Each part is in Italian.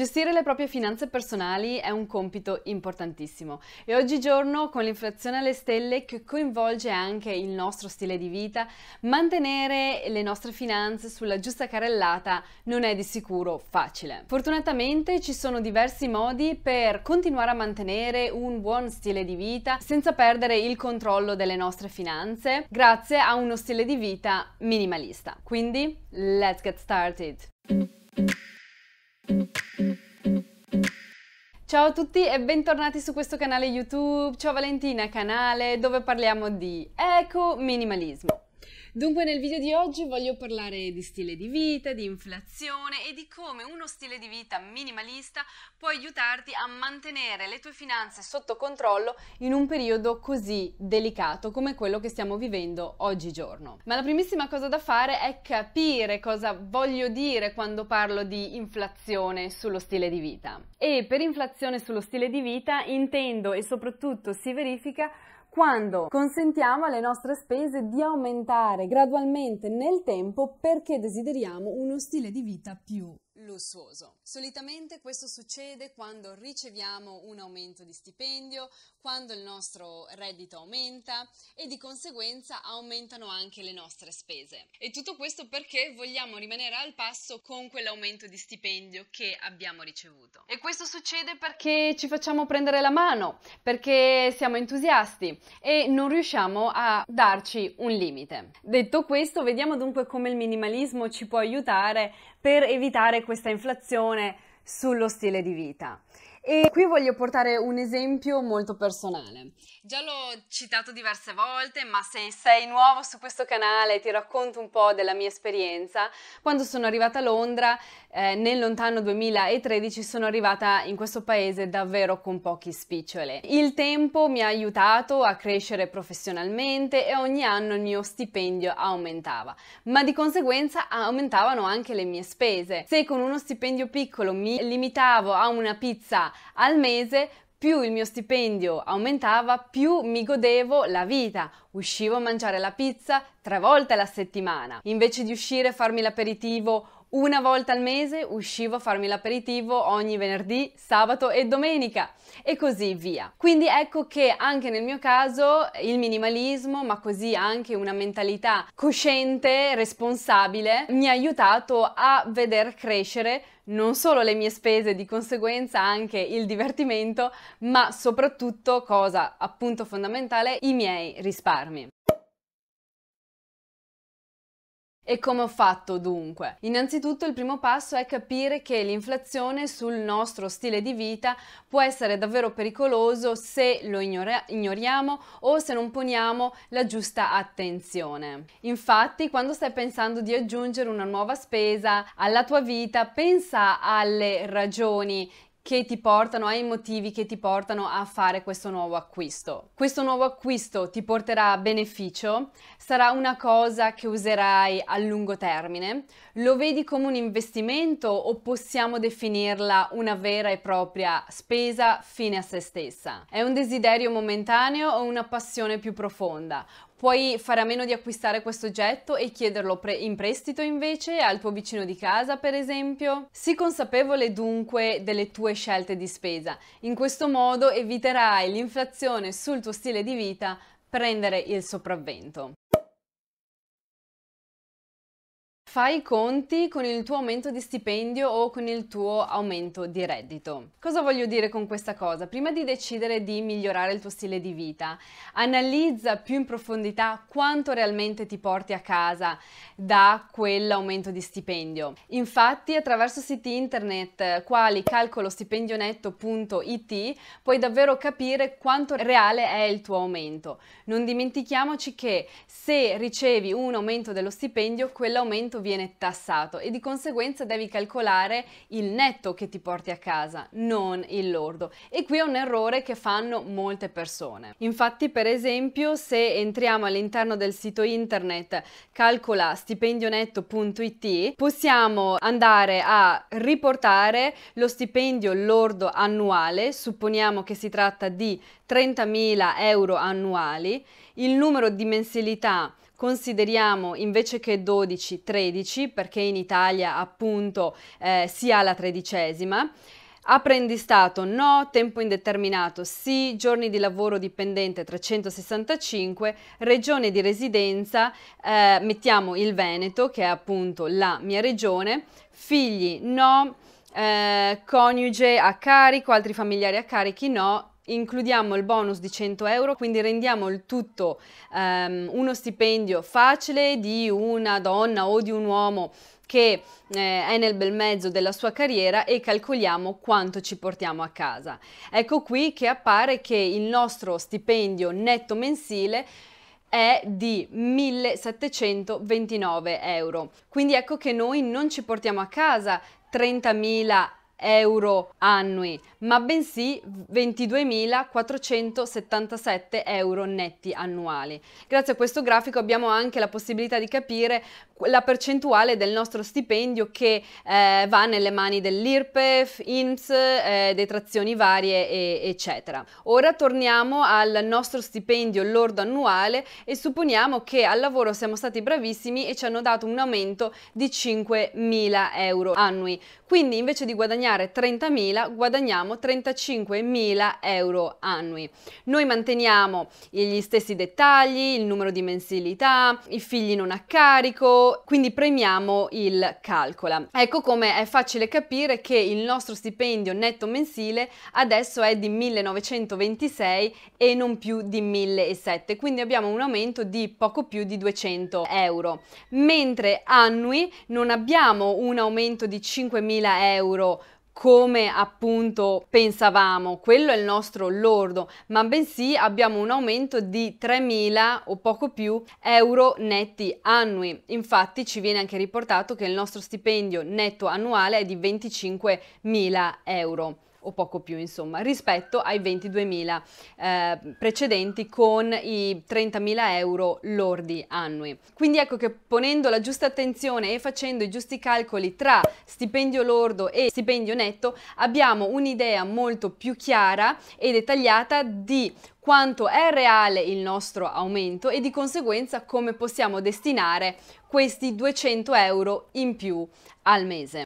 Gestire le proprie finanze personali è un compito importantissimo e oggigiorno con l'inflazione alle stelle che coinvolge anche il nostro stile di vita, mantenere le nostre finanze sulla giusta carrellata non è di sicuro facile. Fortunatamente ci sono diversi modi per continuare a mantenere un buon stile di vita senza perdere il controllo delle nostre finanze grazie a uno stile di vita minimalista. Quindi, let's get started! Ciao a tutti e bentornati su questo canale YouTube, ciao Valentina, canale dove parliamo di eco-minimalismo. Dunque nel video di oggi voglio parlare di stile di vita, di inflazione e di come uno stile di vita minimalista può aiutarti a mantenere le tue finanze sotto controllo in un periodo così delicato come quello che stiamo vivendo oggigiorno. Ma la primissima cosa da fare è capire cosa voglio dire quando parlo di inflazione sullo stile di vita. E per inflazione sullo stile di vita intendo e soprattutto si verifica quando consentiamo alle nostre spese di aumentare gradualmente nel tempo perché desideriamo uno stile di vita più lussuoso. Solitamente questo succede quando riceviamo un aumento di stipendio, quando il nostro reddito aumenta e di conseguenza aumentano anche le nostre spese. E tutto questo perché vogliamo rimanere al passo con quell'aumento di stipendio che abbiamo ricevuto. E questo succede perché ci facciamo prendere la mano, perché siamo entusiasti e non riusciamo a darci un limite. Detto questo, vediamo dunque come il minimalismo ci può aiutare per evitare questa inflazione sullo stile di vita. E qui voglio portare un esempio molto personale. Già l'ho citato diverse volte, ma se sei nuovo su questo canale ti racconto un po' della mia esperienza. Quando sono arrivata a Londra, eh, nel lontano 2013, sono arrivata in questo paese davvero con pochi spicciole. Il tempo mi ha aiutato a crescere professionalmente e ogni anno il mio stipendio aumentava, ma di conseguenza aumentavano anche le mie spese. Se con uno stipendio piccolo mi limitavo a una pizza al mese, più il mio stipendio aumentava, più mi godevo la vita. Uscivo a mangiare la pizza tre volte alla settimana, invece di uscire a farmi l'aperitivo una volta al mese uscivo a farmi l'aperitivo ogni venerdì, sabato e domenica e così via. Quindi ecco che anche nel mio caso il minimalismo, ma così anche una mentalità cosciente, responsabile, mi ha aiutato a veder crescere non solo le mie spese, di conseguenza anche il divertimento, ma soprattutto, cosa appunto fondamentale, i miei risparmi. E come ho fatto dunque? Innanzitutto il primo passo è capire che l'inflazione sul nostro stile di vita può essere davvero pericoloso se lo ignora- ignoriamo o se non poniamo la giusta attenzione. Infatti, quando stai pensando di aggiungere una nuova spesa alla tua vita, pensa alle ragioni che ti portano, ai motivi che ti portano a fare questo nuovo acquisto. Questo nuovo acquisto ti porterà beneficio, sarà una cosa che userai a lungo termine, lo vedi come un investimento o possiamo definirla una vera e propria spesa fine a se stessa? È un desiderio momentaneo o una passione più profonda, Puoi fare a meno di acquistare questo oggetto e chiederlo pre- in prestito invece al tuo vicino di casa, per esempio. Sii consapevole dunque delle tue scelte di spesa. In questo modo eviterai l'inflazione sul tuo stile di vita prendere il sopravvento. Fai i conti con il tuo aumento di stipendio o con il tuo aumento di reddito. Cosa voglio dire con questa cosa? Prima di decidere di migliorare il tuo stile di vita, analizza più in profondità quanto realmente ti porti a casa da quell'aumento di stipendio. Infatti, attraverso siti internet quali calcolostipendionetto.it puoi davvero capire quanto reale è il tuo aumento. Non dimentichiamoci che se ricevi un aumento dello stipendio, quell'aumento viene tassato e di conseguenza devi calcolare il netto che ti porti a casa, non il lordo. E qui è un errore che fanno molte persone. Infatti, per esempio, se entriamo all'interno del sito internet calcola stipendionetto.it, possiamo andare a riportare lo stipendio lordo annuale, supponiamo che si tratta di 30.000 euro annuali, il numero di mensilità consideriamo invece che 12 13 perché in Italia appunto eh, si ha la tredicesima. Apprendistato no, tempo indeterminato sì, giorni di lavoro dipendente 365, regione di residenza, eh, mettiamo il Veneto che è appunto la mia regione, figli no, eh, coniuge a carico, altri familiari a carichi no, includiamo il bonus di 100 euro, quindi rendiamo il tutto ehm, uno stipendio facile di una donna o di un uomo che eh, è nel bel mezzo della sua carriera e calcoliamo quanto ci portiamo a casa. Ecco qui che appare che il nostro stipendio netto mensile è di 1729 euro. Quindi ecco che noi non ci portiamo a casa 30.000 euro euro annui, ma bensì 22.477 euro netti annuali. Grazie a questo grafico abbiamo anche la possibilità di capire la percentuale del nostro stipendio che eh, va nelle mani dell'IRPEF, INPS, eh, detrazioni varie, e, eccetera. Ora torniamo al nostro stipendio lordo annuale e supponiamo che al lavoro siamo stati bravissimi e ci hanno dato un aumento di 5.000 euro annui. Quindi invece di guadagnare guadagnare 30.000 guadagniamo 35.000 euro annui. Noi manteniamo gli stessi dettagli, il numero di mensilità, i figli non a carico, quindi premiamo il calcola. Ecco come è facile capire che il nostro stipendio netto mensile adesso è di 1926 e non più di 1007, quindi abbiamo un aumento di poco più di 200 euro. Mentre annui non abbiamo un aumento di 5.000 euro come appunto pensavamo, quello è il nostro lordo, ma bensì abbiamo un aumento di 3.000 o poco più euro netti annui. Infatti ci viene anche riportato che il nostro stipendio netto annuale è di 25.000 euro o poco più insomma rispetto ai 22.000 eh, precedenti con i 30.000 euro lordi annui. Quindi ecco che ponendo la giusta attenzione e facendo i giusti calcoli tra stipendio lordo e stipendio netto abbiamo un'idea molto più chiara e dettagliata di quanto è reale il nostro aumento e di conseguenza come possiamo destinare questi 200 euro in più al mese.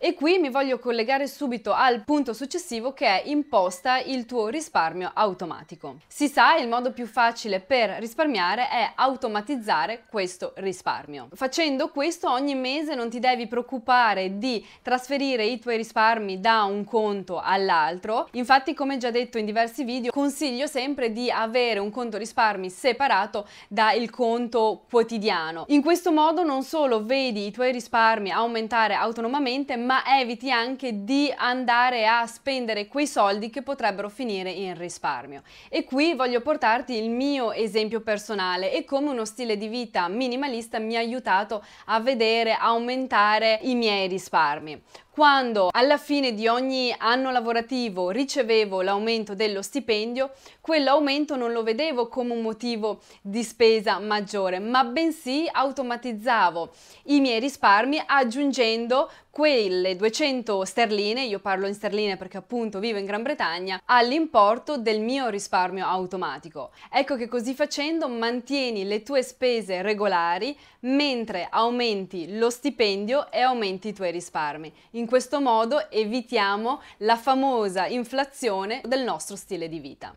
E qui mi voglio collegare subito al punto successivo che è imposta il tuo risparmio automatico. Si sa, il modo più facile per risparmiare è automatizzare questo risparmio. Facendo questo ogni mese non ti devi preoccupare di trasferire i tuoi risparmi da un conto all'altro. Infatti, come già detto in diversi video, consiglio sempre di avere un conto risparmi separato dal conto quotidiano. In questo modo non solo vedi i tuoi risparmi aumentare autonomamente, ma eviti anche di andare a spendere quei soldi che potrebbero finire in risparmio. E qui voglio portarti il mio esempio personale e come uno stile di vita minimalista mi ha aiutato a vedere, aumentare i miei risparmi quando alla fine di ogni anno lavorativo ricevevo l'aumento dello stipendio, quell'aumento non lo vedevo come un motivo di spesa maggiore, ma bensì automatizzavo i miei risparmi aggiungendo quelle 200 sterline, io parlo in sterline perché appunto vivo in Gran Bretagna, all'importo del mio risparmio automatico. Ecco che così facendo mantieni le tue spese regolari mentre aumenti lo stipendio e aumenti i tuoi risparmi. In questo modo evitiamo la famosa inflazione del nostro stile di vita.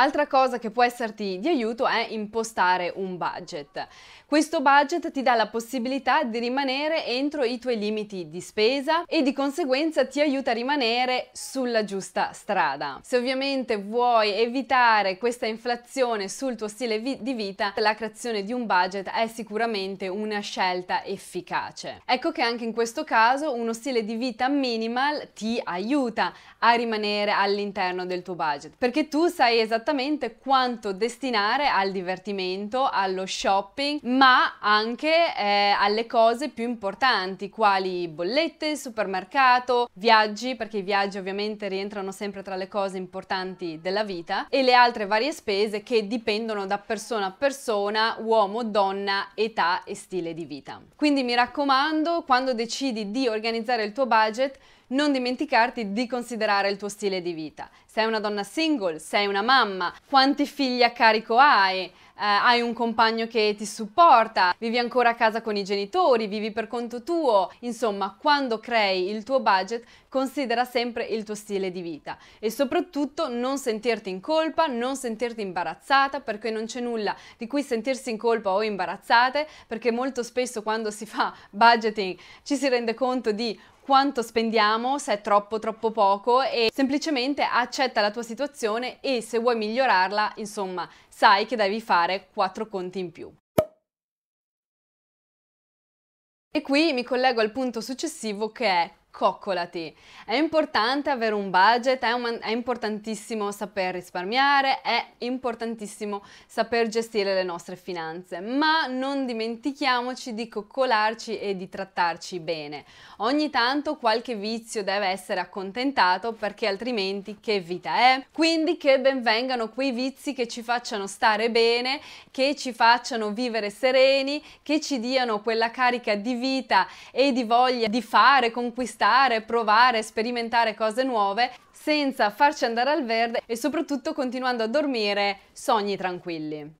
Altra cosa che può esserti di aiuto è impostare un budget. Questo budget ti dà la possibilità di rimanere entro i tuoi limiti di spesa e di conseguenza ti aiuta a rimanere sulla giusta strada. Se ovviamente vuoi evitare questa inflazione sul tuo stile vi di vita, la creazione di un budget è sicuramente una scelta efficace. Ecco che anche in questo caso uno stile di vita minimal ti aiuta a rimanere all'interno del tuo budget perché tu sai esattamente esattamente quanto destinare al divertimento, allo shopping, ma anche eh, alle cose più importanti, quali bollette, supermercato, viaggi, perché i viaggi ovviamente rientrano sempre tra le cose importanti della vita, e le altre varie spese che dipendono da persona a persona, uomo, donna, età e stile di vita. Quindi mi raccomando, quando decidi di organizzare il tuo budget, non dimenticarti di considerare il tuo stile di vita. Sei una donna single, sei una mamma, quanti figli a carico hai, eh, hai un compagno che ti supporta, vivi ancora a casa con i genitori, vivi per conto tuo. Insomma, quando crei il tuo budget, considera sempre il tuo stile di vita e soprattutto non sentirti in colpa, non sentirti imbarazzata perché non c'è nulla di cui sentirsi in colpa o imbarazzate perché molto spesso quando si fa budgeting ci si rende conto di quanto spendiamo, se è troppo troppo poco e semplicemente accetta la tua situazione e se vuoi migliorarla, insomma, sai che devi fare quattro conti in più. E qui mi collego al punto successivo che è accoccolati. È importante avere un budget, è, un, è importantissimo saper risparmiare, è importantissimo saper gestire le nostre finanze, ma non dimentichiamoci di coccolarci e di trattarci bene. Ogni tanto qualche vizio deve essere accontentato perché altrimenti che vita è? Quindi che benvengano quei vizi che ci facciano stare bene, che ci facciano vivere sereni, che ci diano quella carica di vita e di voglia di fare, conquistare tentare, provare, sperimentare cose nuove senza farci andare al verde e soprattutto continuando a dormire sogni tranquilli.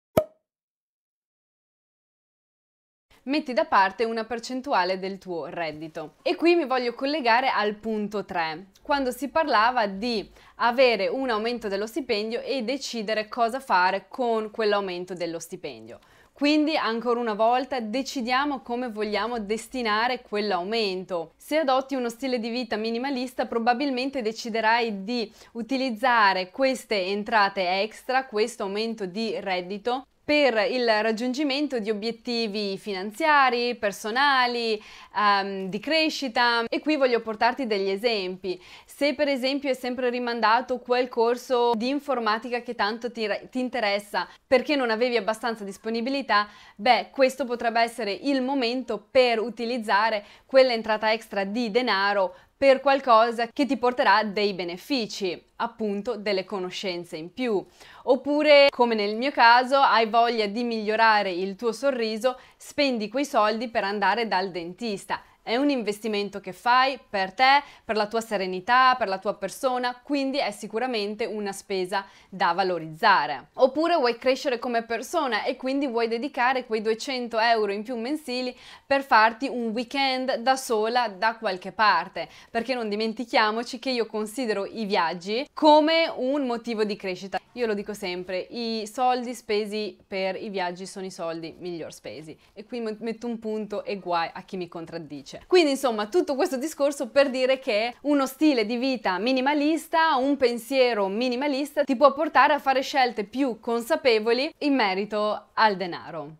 metti da parte una percentuale del tuo reddito. E qui mi voglio collegare al punto 3, quando si parlava di avere un aumento dello stipendio e decidere cosa fare con quell'aumento dello stipendio. Quindi ancora una volta decidiamo come vogliamo destinare quell'aumento. Se adotti uno stile di vita minimalista probabilmente deciderai di utilizzare queste entrate extra, questo aumento di reddito, per il raggiungimento di obiettivi finanziari, personali, um, di crescita e qui voglio portarti degli esempi. Se per esempio è sempre rimandato quel corso di informatica che tanto ti, ti interessa perché non avevi abbastanza disponibilità, beh questo potrebbe essere il momento per utilizzare quell'entrata extra di denaro per qualcosa che ti porterà dei benefici, appunto delle conoscenze in più. Oppure, come nel mio caso, hai voglia di migliorare il tuo sorriso, spendi quei soldi per andare dal dentista. È un investimento che fai per te, per la tua serenità, per la tua persona, quindi è sicuramente una spesa da valorizzare. Oppure vuoi crescere come persona e quindi vuoi dedicare quei 200 euro in più mensili per farti un weekend da sola da qualche parte, perché non dimentichiamoci che io considero i viaggi come un motivo di crescita. Io lo dico sempre, i soldi spesi per i viaggi sono i soldi miglior spesi e qui metto un punto e guai a chi mi contraddice felice. Cioè, quindi insomma tutto questo discorso per dire che uno stile di vita minimalista, un pensiero minimalista ti può portare a fare scelte più consapevoli in merito al denaro.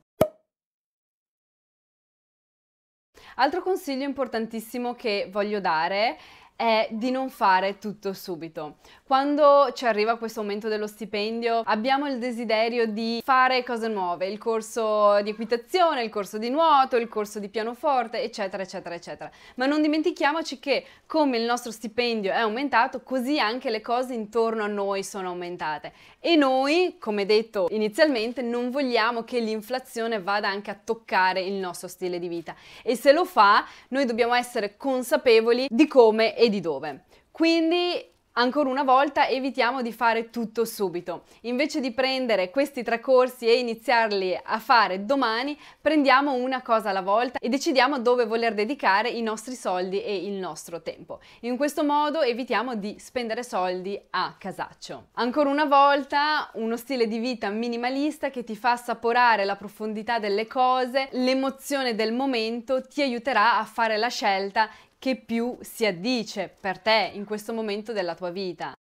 Altro consiglio importantissimo che voglio dare è di non fare tutto subito. Quando ci arriva questo aumento dello stipendio abbiamo il desiderio di fare cose nuove, il corso di equitazione, il corso di nuoto, il corso di pianoforte, eccetera, eccetera, eccetera. Ma non dimentichiamoci che come il nostro stipendio è aumentato, così anche le cose intorno a noi sono aumentate. E noi, come detto inizialmente, non vogliamo che l'inflazione vada anche a toccare il nostro stile di vita. E se lo fa, noi dobbiamo essere consapevoli di come e di dove. Quindi Ancora una volta evitiamo di fare tutto subito. Invece di prendere questi tre corsi e iniziarli a fare domani, prendiamo una cosa alla volta e decidiamo dove voler dedicare i nostri soldi e il nostro tempo. In questo modo evitiamo di spendere soldi a casaccio. Ancora una volta uno stile di vita minimalista che ti fa assaporare la profondità delle cose, l'emozione del momento, ti aiuterà a fare la scelta che più si addice per te in questo momento della tua vita.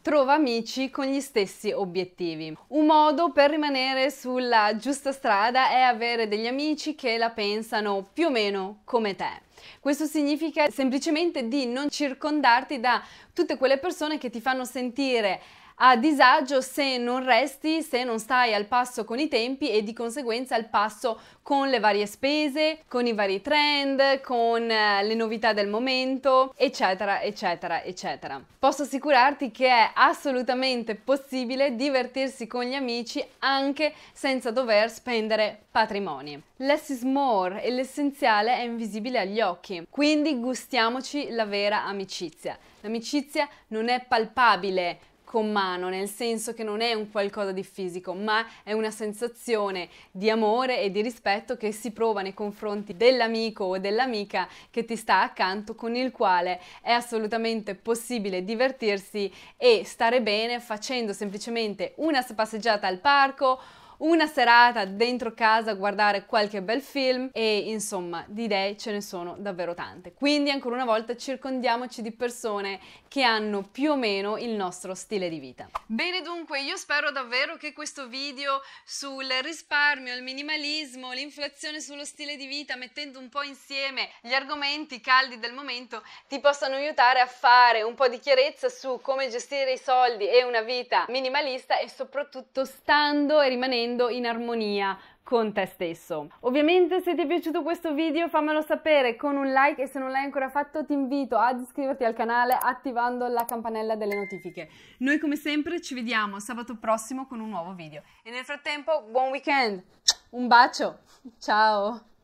Trova amici con gli stessi obiettivi. Un modo per rimanere sulla giusta strada è avere degli amici che la pensano più o meno come te. Questo significa semplicemente di non circondarti da tutte quelle persone che ti fanno sentire a disagio se non resti, se non stai al passo con i tempi e di conseguenza al passo con le varie spese, con i vari trend, con eh, le novità del momento, eccetera, eccetera, eccetera. Posso assicurarti che è assolutamente possibile divertirsi con gli amici anche senza dover spendere patrimoni. Less is more e l'essenziale è invisibile agli occhi, quindi gustiamoci la vera amicizia. L'amicizia non è palpabile, con mano, nel senso che non è un qualcosa di fisico, ma è una sensazione di amore e di rispetto che si prova nei confronti dell'amico o dell'amica che ti sta accanto, con il quale è assolutamente possibile divertirsi e stare bene facendo semplicemente una passeggiata al parco una serata dentro casa, a guardare qualche bel film e insomma di idee ce ne sono davvero tante. Quindi ancora una volta circondiamoci di persone che hanno più o meno il nostro stile di vita. Bene dunque, io spero davvero che questo video sul risparmio, il minimalismo, l'inflazione sullo stile di vita, mettendo un po' insieme gli argomenti caldi del momento, ti possano aiutare a fare un po' di chiarezza su come gestire i soldi e una vita minimalista e soprattutto stando e rimanendo vivendo in armonia con te stesso. Ovviamente se ti è piaciuto questo video fammelo sapere con un like e se non l'hai ancora fatto ti invito ad iscriverti al canale attivando la campanella delle notifiche. Noi come sempre ci vediamo sabato prossimo con un nuovo video e nel frattempo buon weekend, un bacio, ciao!